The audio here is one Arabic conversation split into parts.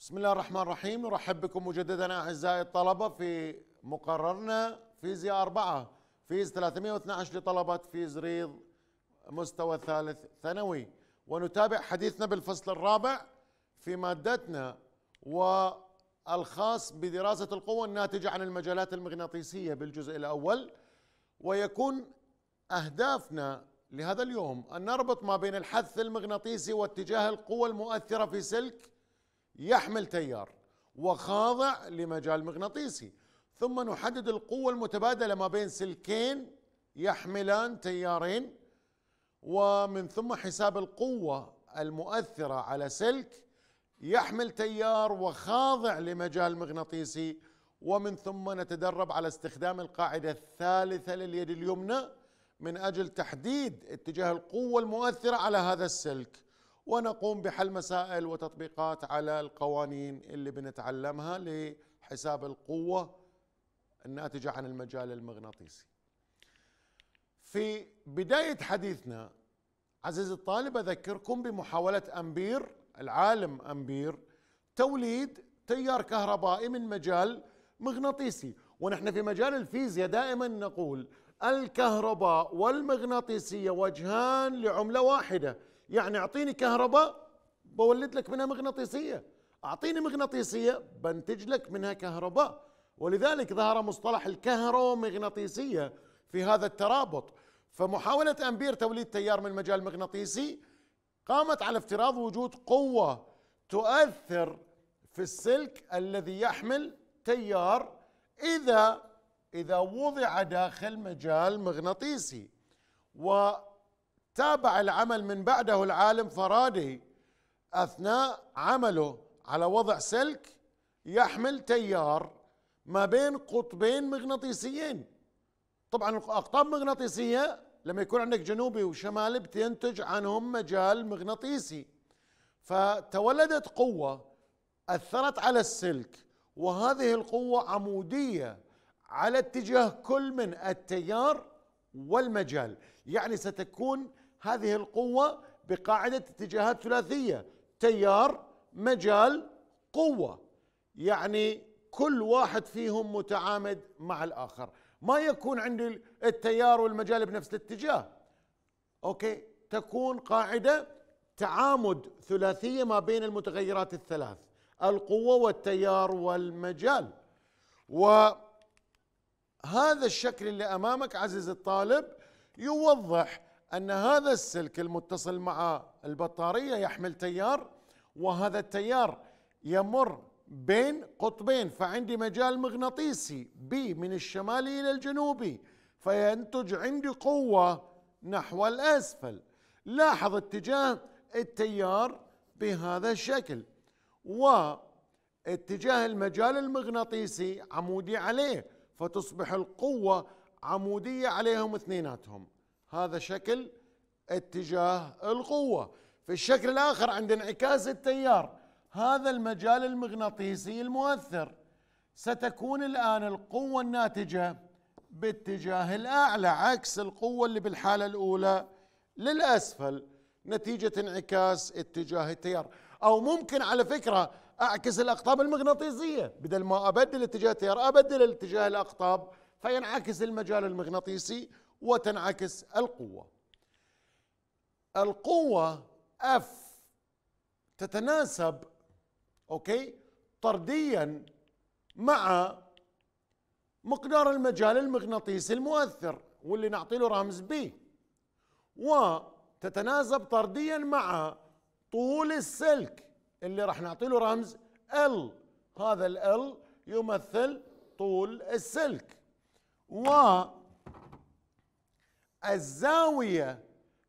بسم الله الرحمن الرحيم نرحب بكم مجددا اعزائي الطلبه في مقررنا فيزياء أربعة فيز 312 لطلبة فيز ريض مستوى ثالث ثانوي ونتابع حديثنا بالفصل الرابع في مادتنا والخاص بدراسة القوة الناتجة عن المجالات المغناطيسية بالجزء الأول ويكون أهدافنا لهذا اليوم أن نربط ما بين الحث المغناطيسي واتجاه القوه المؤثرة في سلك يحمل تيار وخاضع لمجال مغناطيسي ثم نحدد القوة المتبادلة ما بين سلكين يحملان تيارين ومن ثم حساب القوة المؤثرة على سلك يحمل تيار وخاضع لمجال مغناطيسي ومن ثم نتدرب على استخدام القاعدة الثالثة لليد اليمنى من أجل تحديد اتجاه القوة المؤثرة على هذا السلك ونقوم بحل مسائل وتطبيقات على القوانين اللي بنتعلمها لحساب القوة الناتجة عن المجال المغناطيسي في بداية حديثنا عزيزي الطالب أذكركم بمحاولة أمبير العالم أمبير توليد تيار كهربائي من مجال مغناطيسي ونحن في مجال الفيزياء دائما نقول الكهرباء والمغناطيسية وجهان لعملة واحدة يعني اعطيني كهرباء بولد لك منها مغناطيسيه اعطيني مغناطيسيه بنتج لك منها كهرباء ولذلك ظهر مصطلح الكهرومغناطيسيه في هذا الترابط فمحاوله امبير توليد تيار من مجال مغناطيسي قامت على افتراض وجود قوه تؤثر في السلك الذي يحمل تيار اذا اذا وضع داخل مجال مغناطيسي و تابع العمل من بعده العالم فرادي اثناء عمله على وضع سلك يحمل تيار ما بين قطبين مغناطيسيين طبعا الاقطاب مغناطيسيه لما يكون عندك جنوبي وشمالي بتنتج عنهم مجال مغناطيسي فتولدت قوه اثرت على السلك وهذه القوه عموديه على اتجاه كل من التيار والمجال يعني ستكون هذه القوة بقاعدة اتجاهات ثلاثية تيار مجال قوة يعني كل واحد فيهم متعامد مع الآخر ما يكون عندي التيار والمجال بنفس الاتجاه أوكي تكون قاعدة تعامد ثلاثية ما بين المتغيرات الثلاث القوة والتيار والمجال وهذا الشكل اللي أمامك عزيزي الطالب يوضح أن هذا السلك المتصل مع البطارية يحمل تيار وهذا التيار يمر بين قطبين فعندي مجال مغناطيسي B من الشمال إلى الجنوبي فينتج عندي قوة نحو الأسفل لاحظ اتجاه التيار بهذا الشكل واتجاه المجال المغناطيسي عمودي عليه فتصبح القوة عمودية عليهم اثنيناتهم هذا شكل اتجاه القوة في الشكل الآخر عند انعكاس التيار هذا المجال المغناطيسي المؤثر ستكون الآن القوة الناتجة باتجاه الأعلى عكس القوة اللي بالحالة الأولى للأسفل نتيجة انعكاس اتجاه التيار أو ممكن على فكرة أعكس الأقطاب المغناطيسية بدل ما أبدل اتجاه التيار أبدل اتجاه الأقطاب فينعكس المجال المغناطيسي وتنعكس القوة القوة اف تتناسب اوكي طرديا مع مقدار المجال المغناطيسي المؤثر واللي نعطي له رمز بي وتتناسب طرديا مع طول السلك اللي راح نعطي له رمز ال هذا ال يمثل طول السلك و الزاوية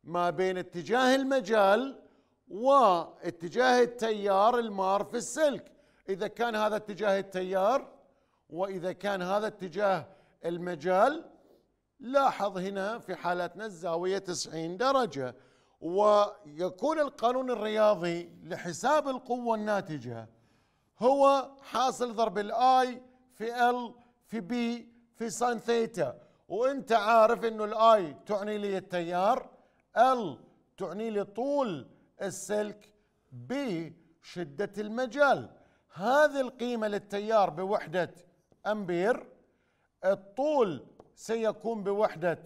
ما بين اتجاه المجال واتجاه التيار المار في السلك إذا كان هذا اتجاه التيار وإذا كان هذا اتجاه المجال لاحظ هنا في حالتنا الزاوية 90 درجة ويكون القانون الرياضي لحساب القوة الناتجة هو حاصل ضرب الاي في ال في بي في سان ثيتا وانت عارف انه الاي تعني لي التيار ال تعني لي طول السلك ب شدة المجال هذه القيمة للتيار بوحدة أمبير الطول سيكون بوحدة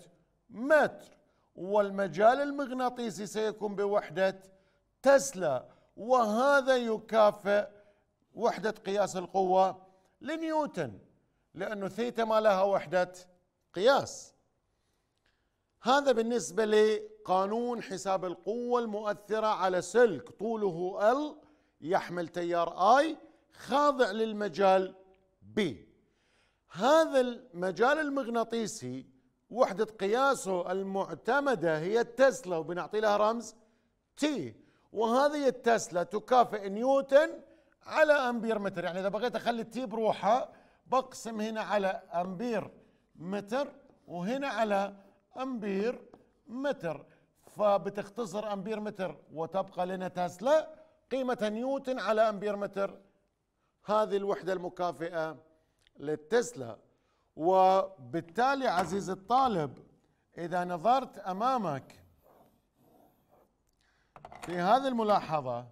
متر والمجال المغناطيسي سيكون بوحدة تسلا وهذا يكافئ وحدة قياس القوة لنيوتن لأنه ثيتا ما لها وحدة قياس هذا بالنسبة لقانون حساب القوة المؤثرة على سلك طوله L يحمل تيار I خاضع للمجال B هذا المجال المغناطيسي وحدة قياسه المعتمدة هي التسلا وبنعطي لها رمز T وهذه التسلا تكافئ نيوتن على أمبير متر يعني إذا بغيت أخلي التي بروحها بقسم هنا على أمبير متر وهنا على امبير متر فبتختصر امبير متر وتبقى لنا تسلا قيمة نيوتن على امبير متر هذه الوحدة المكافئة للتسلا وبالتالي عزيزي الطالب اذا نظرت امامك في هذه الملاحظة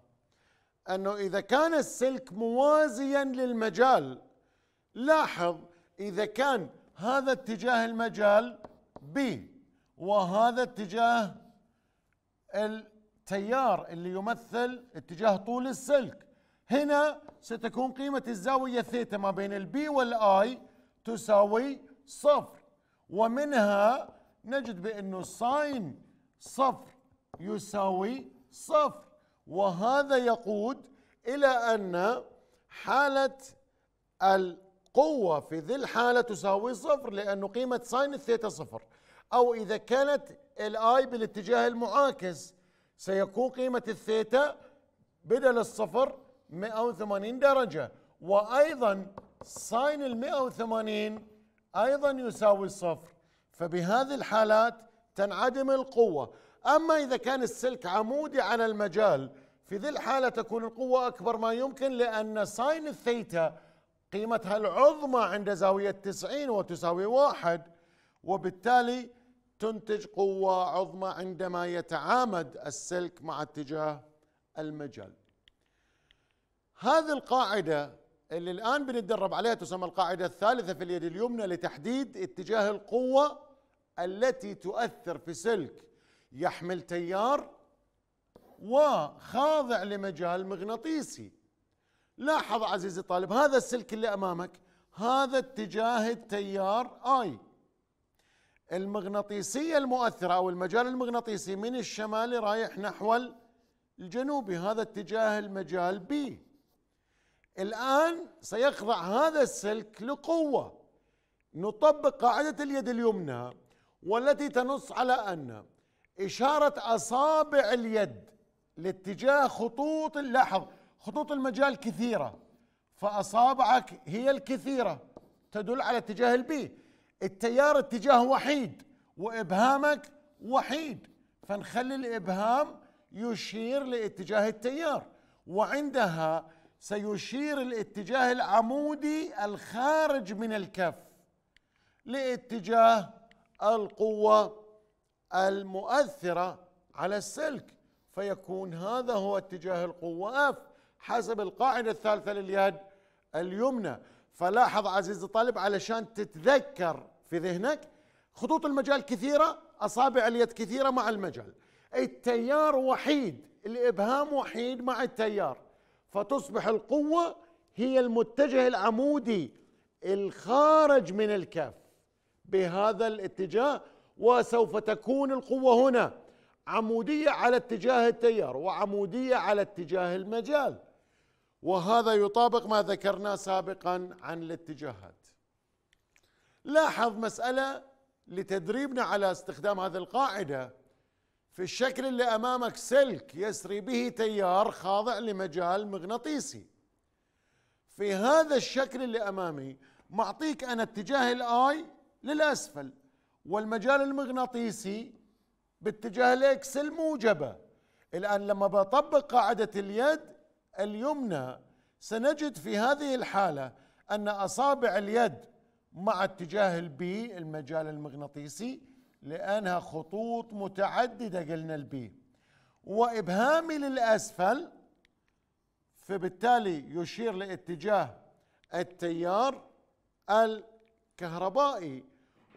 انه اذا كان السلك موازيا للمجال لاحظ اذا كان هذا اتجاه المجال B وهذا اتجاه التيار اللي يمثل اتجاه طول السلك هنا ستكون قيمة الزاوية ثيتا ما بين البي والآي تساوي صفر ومنها نجد بأنه ساين صفر يساوي صفر وهذا يقود إلى أن حالة قوة في ذي الحالة تساوي صفر لأنه قيمة ساين الثيتا صفر أو إذا كانت الآي بالاتجاه المعاكس سيكون قيمة الثيتا بدل الصفر 180 درجة وأيضا ساين ال 180 أيضا يساوي صفر فبهذه الحالات تنعدم القوة أما إذا كان السلك عمودي على المجال في ذي الحالة تكون القوة أكبر ما يمكن لأن ساين الثيتا قيمتها العظمى عند زاوية 90 وتساوي واحد وبالتالي تنتج قوة عظمى عندما يتعامد السلك مع اتجاه المجال هذه القاعدة اللي الآن بنتدرب عليها تسمى القاعدة الثالثة في اليد اليمنى لتحديد اتجاه القوة التي تؤثر في سلك يحمل تيار وخاضع لمجال مغناطيسي لاحظ عزيزي الطالب هذا السلك اللي امامك هذا اتجاه التيار اي المغناطيسيه المؤثره او المجال المغناطيسي من الشمالي رايح نحو الجنوبي هذا اتجاه المجال بي الان سيخضع هذا السلك لقوه نطبق قاعده اليد اليمنى والتي تنص على ان اشاره اصابع اليد لاتجاه خطوط اللحظ خطوط المجال كثيرة فأصابعك هي الكثيرة تدل على اتجاه البي التيار اتجاه وحيد وإبهامك وحيد فنخلي الإبهام يشير لاتجاه التيار وعندها سيشير الاتجاه العمودي الخارج من الكف لاتجاه القوة المؤثرة على السلك فيكون هذا هو اتجاه القوة F حسب القاعدة الثالثة لليد اليمنى فلاحظ عزيزي الطالب علشان تتذكر في ذهنك خطوط المجال كثيرة أصابع اليد كثيرة مع المجال التيار وحيد الإبهام وحيد مع التيار فتصبح القوة هي المتجه العمودي الخارج من الكف بهذا الاتجاه وسوف تكون القوة هنا عمودية على اتجاه التيار وعمودية على اتجاه المجال وهذا يطابق ما ذكرناه سابقا عن الاتجاهات لاحظ مسألة لتدريبنا على استخدام هذه القاعدة في الشكل اللي أمامك سلك يسري به تيار خاضع لمجال مغناطيسي في هذا الشكل اللي أمامي معطيك أنا اتجاه الآي للأسفل والمجال المغناطيسي باتجاه الإكس الموجبة الآن لما بطبق قاعدة اليد اليمنى سنجد في هذه الحالة أن أصابع اليد مع اتجاه البي المجال المغناطيسي لأنها خطوط متعددة قلنا البي وإبهامي للأسفل فبالتالي يشير لاتجاه التيار الكهربائي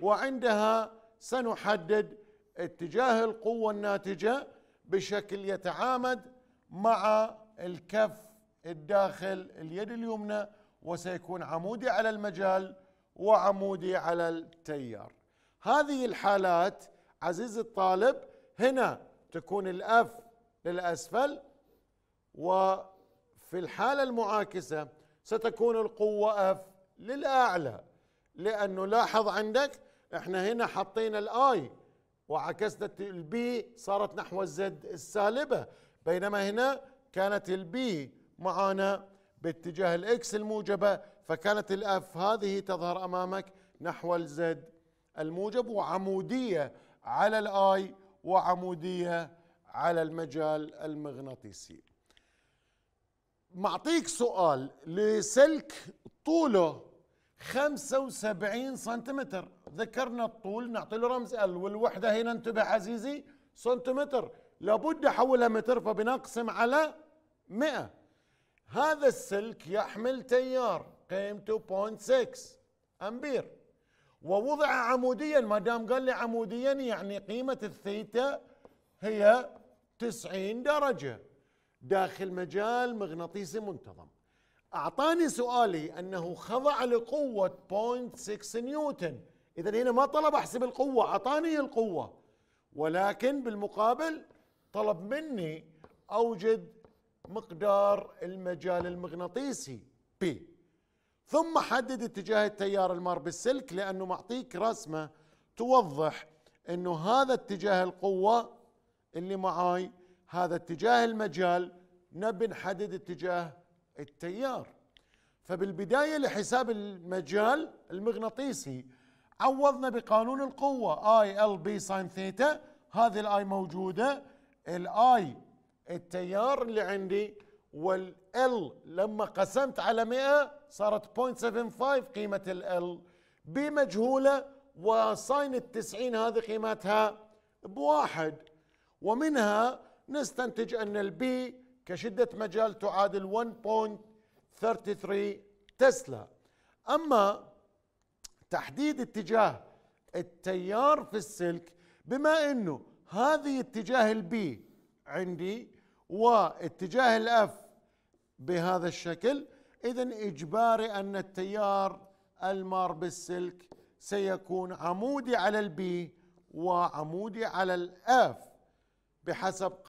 وعندها سنحدد اتجاه القوة الناتجة بشكل يتعامد مع الكف الداخل اليد اليمنى وسيكون عمودي على المجال وعمودي على التيار هذه الحالات عزيزي الطالب هنا تكون الاف للاسفل وفي الحاله المعاكسه ستكون القوه اف للاعلى لانه لاحظ عندك احنا هنا حطينا الاي وعكسنا البي صارت نحو الزد السالبه بينما هنا كانت البي معانا باتجاه الاكس الموجبة فكانت الاف هذه تظهر امامك نحو الزد الموجب وعمودية على الاي وعمودية على المجال المغناطيسي معطيك سؤال لسلك طوله 75 سنتيمتر ذكرنا الطول نعطي له رمز ال والوحده هنا انتبه عزيزي سنتيمتر لابد احولها متر فبنقسم على 100 هذا السلك يحمل تيار قيمته 0.6 امبير ووضع عموديا ما دام قال لي عموديا يعني قيمه الثيتا هي 90 درجه داخل مجال مغناطيسي منتظم اعطاني سؤالي انه خضع لقوه 0.6 نيوتن اذا هنا ما طلب احسب القوه اعطاني القوه ولكن بالمقابل طلب مني اوجد مقدار المجال المغناطيسي بي ثم حدد اتجاه التيار المار بالسلك لأنه معطيك رسمة توضح أنه هذا اتجاه القوة اللي معاي هذا اتجاه المجال نبي نحدد اتجاه التيار فبالبداية لحساب المجال المغناطيسي عوضنا بقانون القوة اي ال بي ساين ثيتا هذه الاي موجودة الاي التيار اللي عندي والال لما قسمت على 100 صارت 0.75 قيمة ال بمجهولة وصاين التسعين هذه قيمتها بواحد ومنها نستنتج أن البي كشدة مجال تعادل 1.33 تسلا أما تحديد اتجاه التيار في السلك بما أنه هذه اتجاه البي عندي واتجاه الاف بهذا الشكل اذا اجباري ان التيار المار بالسلك سيكون عمودي على البي وعمودي على الاف بحسب